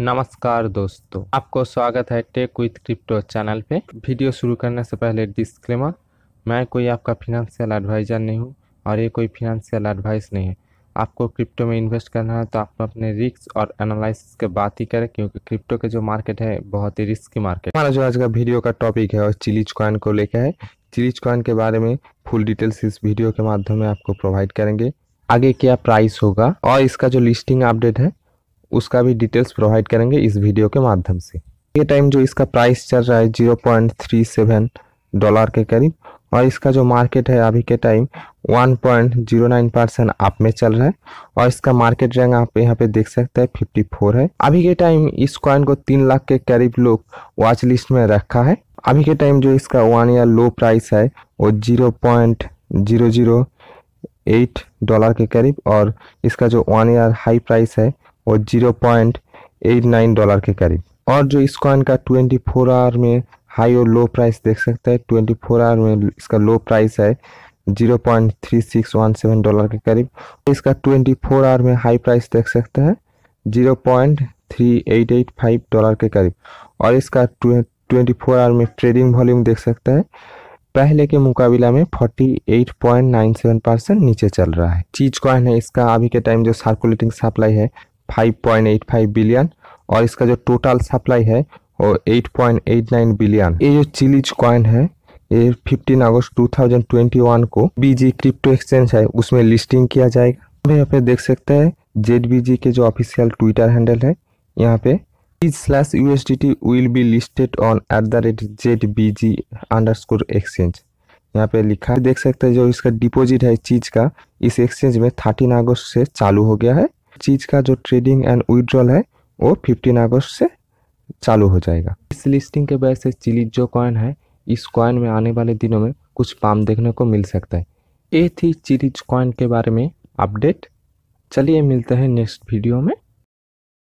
नमस्कार दोस्तों आपको स्वागत है टेक विथ क्रिप्टो चैनल पे वीडियो शुरू करने से पहले डिस्क्लेमर मैं कोई आपका फिनंशियल एडवाइज़र नहीं हूँ और ये कोई फिनंशियल एडवाइस नहीं है आपको क्रिप्टो में इन्वेस्ट करना है तो आप अपने रिस्क और एनालिसिस के बात ही करें क्योंकि क्रिप्टो के जो मार्केट है बहुत ही रिस्क की मार्केट हमारा जो आज का वीडियो का टॉपिक है और चिलीज कॉइन को लेकर है चिलीज कॉइन के बारे में फुल डिटेल्स इस वीडियो के माध्यम में आपको प्रोवाइड करेंगे आगे क्या प्राइस होगा और इसका जो लिस्टिंग अपडेट है उसका भी डिटेल्स प्रोवाइड करेंगे इस वीडियो के माध्यम से ये टाइम जो इसका प्राइस चल रहा है zero point three seven dollar के करीब और इसका जो मार्केट है अभी के टाइम 1.09 परसेंट आप में चल रहा है और इसका मार्केट रैंक आप यहाँ पे देख सकते हैं 54 है अभी के टाइम इस कॉइन को तीन लाख के करीब लोग वॉच लिस्ट में रखा है अभी के टाइम जो इसका वन ईयर लो प्राइस है वो zero point zero zero eight dollar के करीब और इसका जो वन ईयर हाई प्राइस है और zero point eight nine dollar के करीब और जो इस कॉइन का 24 आवर में हाई और लो प्राइस देख सकते हैं 24 आवर में इसका लो प्राइस है 0.3617 डॉलर के करीब इसका 24 आवर में हाई प्राइस देख सकते हैं 0.3885 डॉलर के करीब और इसका ट्वेंटी फोर आवर में ट्रेडिंग वॉल्यूम देख सकते हैं पहले के मुकाबला में forty eight point nine seven percent नीचे चल रहा है चीज कॉइन है इसका अभी के टाइम जो सर्कुलेटिंग सप्लाई है 5.85 बिलियन और इसका जो टोटल सप्लाई है वो 8.89 बिलियन ये जो चिलीज कॉइन है ये 15 अगस्त 2021 को बीजी क्रिप्टो एक्सचेंज है उसमें लिस्टिंग किया जाएगा यहाँ पे देख सकते हैं जेड बी के जो ऑफिशियल ट्विटर हैंडल है यहाँ पे is slash U S D T will be listed on at the rate Z B G underscore exchange यहाँ पे लिखा है देख सकते हैं जो इसका डिपॉजिट है चीज का इस एक्सचेंज में थर्टीन अगस्त से चालू हो गया है चीज़ का जो ट्रेडिंग एंड विड्रॉल है वो फिफ्टीन अगस्त से चालू हो जाएगा इस लिस्टिंग के वजह से चिली जो कॉइन है इस कॉइन में आने वाले दिनों में कुछ पाम देखने को मिल सकता है ये थी चिलीज कॉइन के बारे में अपडेट चलिए मिलते हैं नेक्स्ट वीडियो में